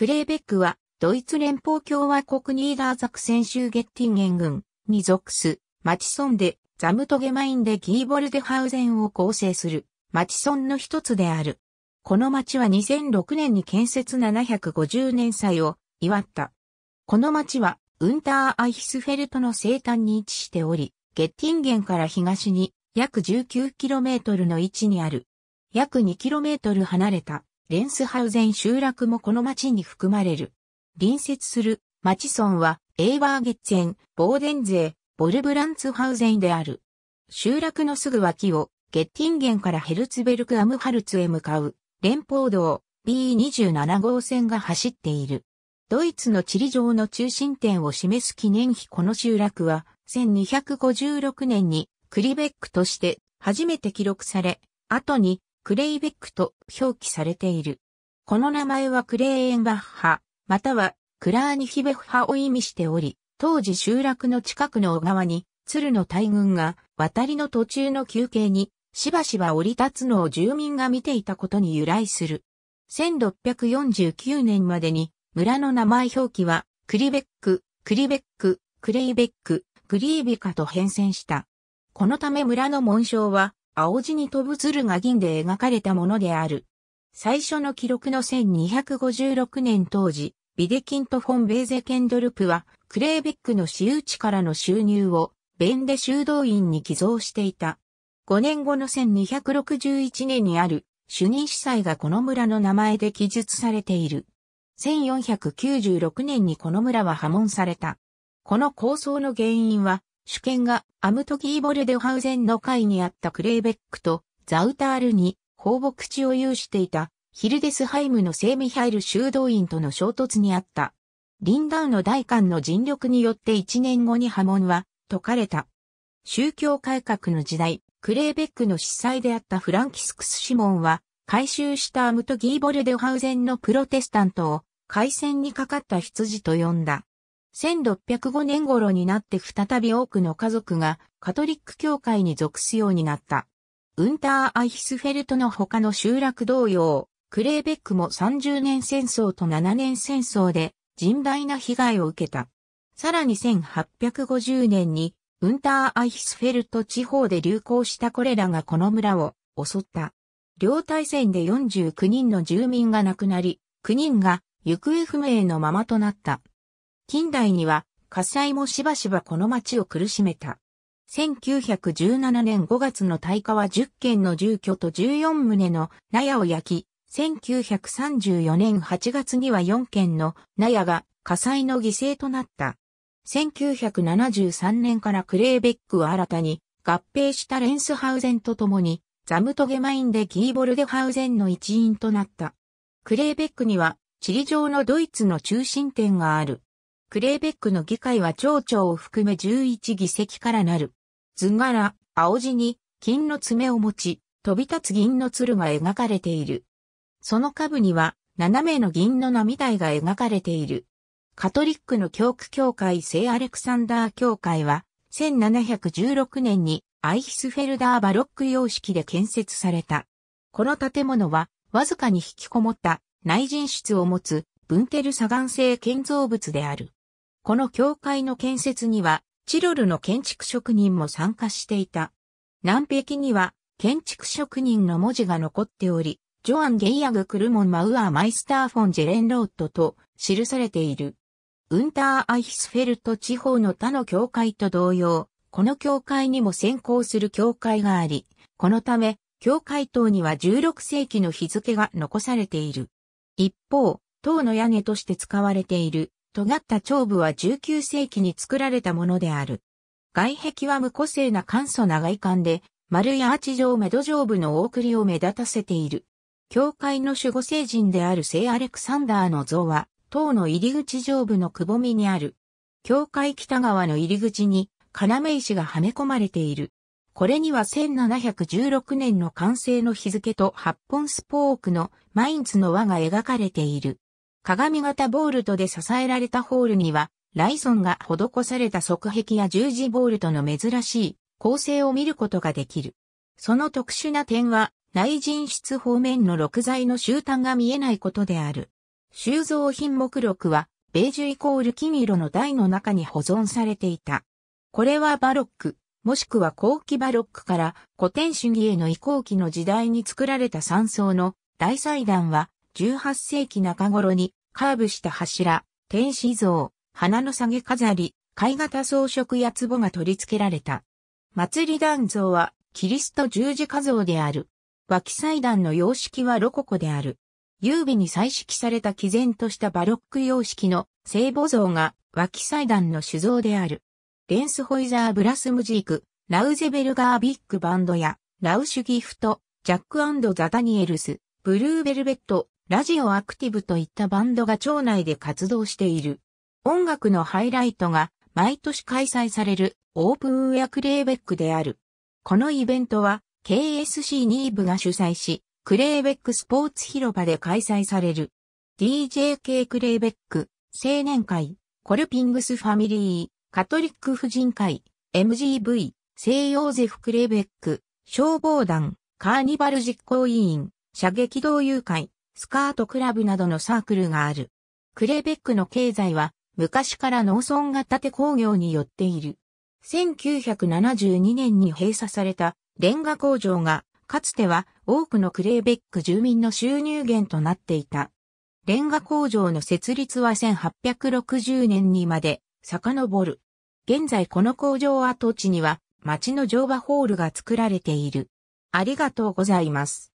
クレーベックは、ドイツ連邦共和国ニーダーザクセ州ゲッティンゲン群に属す、マチソンで、ザムトゲマインでギーボルデハウゼンを構成する、マチソンの一つである。この町は2006年に建設750年祭を祝った。この町は、ウンターアイヒスフェルトの西端に位置しており、ゲッティンゲンから東に約 19km の位置にある。約 2km 離れたレンスハウゼン集落もこの町に含まれる。隣接する町村は、エーバーゲッツェン、ボーデンゼー、ボルブランツハウゼンである。集落のすぐ脇を、ゲッティンゲンからヘルツベルクアムハルツへ向かう、連邦道 B27 号線が走っている。ドイツの地理上の中心点を示す記念碑この集落は、1256年にクリベックとして初めて記録され、後にクレイベックと表記されている。この名前はクレーエンバッハ、またはクラーニヒベッハを意味しており、当時集落の近くの小川に、鶴の大群が渡りの途中の休憩に、しばしば降り立つのを住民が見ていたことに由来する。1649年までに、村の名前表記は、クリベック、クリベック、クレイベック、クリービカと変遷した。このため村の紋章は、青地に飛ぶ鶴が銀で描かれたものである。最初の記録の1256年当時、ビデキント・フォン・ベーゼ・ケンドルプは、クレーベックの私有地からの収入を、ベンデ修道院に寄贈していた。5年後の1261年にある、主任司祭がこの村の名前で記述されている。1496年にこの村は破門された。この構想の原因は、主権がアムトギーボルデハウゼンの会にあったクレーベックとザウタールに放牧地を有していたヒルデスハイムの聖ミハイル修道院との衝突にあった。リンダウの大官の尽力によって1年後に波紋は解かれた。宗教改革の時代、クレーベックの司祭であったフランキスクス・シモンは、回収したアムト・ギーボルデハウゼンのプロテスタントを、海戦にかかった羊と呼んだ。1605年頃になって再び多くの家族がカトリック教会に属すようになった。ウンター・アイヒスフェルトの他の集落同様、クレーベックも30年戦争と7年戦争で甚大な被害を受けた。さらに1850年にウンター・アイヒスフェルト地方で流行したこれらがこの村を襲った。両大戦で49人の住民が亡くなり、9人が行方不明のままとなった。近代には火災もしばしばこの町を苦しめた。1917年5月の大火は10軒の住居と14棟の納屋を焼き、1934年8月には4軒の納屋が火災の犠牲となった。1973年からクレーベックは新たに合併したレンスハウゼンと共にザムトゲマインでギーボルデハウゼンの一員となった。クレーベックには地理上のドイツの中心点がある。クレーベックの議会は町長を含め11議席からなる。図柄、青地に金の爪を持ち、飛び立つ銀の鶴が描かれている。その下部には斜名の銀の波台が描かれている。カトリックの教区教会聖アレクサンダー教会は1716年にアイヒスフェルダーバロック様式で建設された。この建物はわずかに引きこもった内人室を持つブンテル砂岩製建造物である。この教会の建設には、チロルの建築職人も参加していた。南壁には、建築職人の文字が残っており、ジョアン・ゲイアグ・クルモン・マウアマイスター・フォン・ジェレン・ロートと記されている。ウンター・アイヒスフェルト地方の他の教会と同様、この教会にも先行する教会があり、このため、教会塔には16世紀の日付が残されている。一方、塔の屋根として使われている尖った頂部は19世紀に作られたものである。外壁は無個性な簡素な外観で、丸やアーチ状メド上部の大りを目立たせている。教会の守護聖人である聖アレクサンダーの像は、塔の入り口上部のくぼみにある。教会北側の入り口に、要石がはめ込まれている。これには1716年の完成の日付と8本スポークのマインツの輪が描かれている。鏡型ボールトで支えられたホールには、ライソンが施された側壁や十字ボールトの珍しい構成を見ることができる。その特殊な点は、内陣室方面の録材の終端が見えないことである。収蔵品目録は、ベージュイコール金色の台の中に保存されていた。これはバロック、もしくは後期バロックから古典主義への移行期の時代に作られた三層の大祭壇は18世紀中頃にカーブした柱、天使像、花の下げ飾り、貝型装飾や壺が取り付けられた。祭り団像はキリスト十字架像である。脇祭壇の様式はロココである。優美に彩色された毅然としたバロック様式の聖母像が脇祭壇の酒造である。レンスホイザー・ブラスムジーク、ラウゼベルガー・ビッグバンドや、ラウシュギフト、ジャックザ・ダニエルス、ブルーベルベット、ラジオアクティブといったバンドが町内で活動している。音楽のハイライトが毎年開催されるオープンウェアクレーベックである。このイベントは KSC ニーブが主催し、クレーベックスポーツ広場で開催される。DJK クレーベック、青年会、コルピングスファミリー、カトリック婦人会、MGV、聖ヨーゼフ・クレーベック、消防団、カーニバル実行委員、射撃同友会、スカートクラブなどのサークルがある。クレベックの経済は昔から農村型手工業によっている。1972年に閉鎖されたレンガ工場がかつては多くのクレーベック住民の収入源となっていた。レンガ工場の設立は1860年にまで遡る。現在この工場跡地には町の乗馬ホールが作られている。ありがとうございます。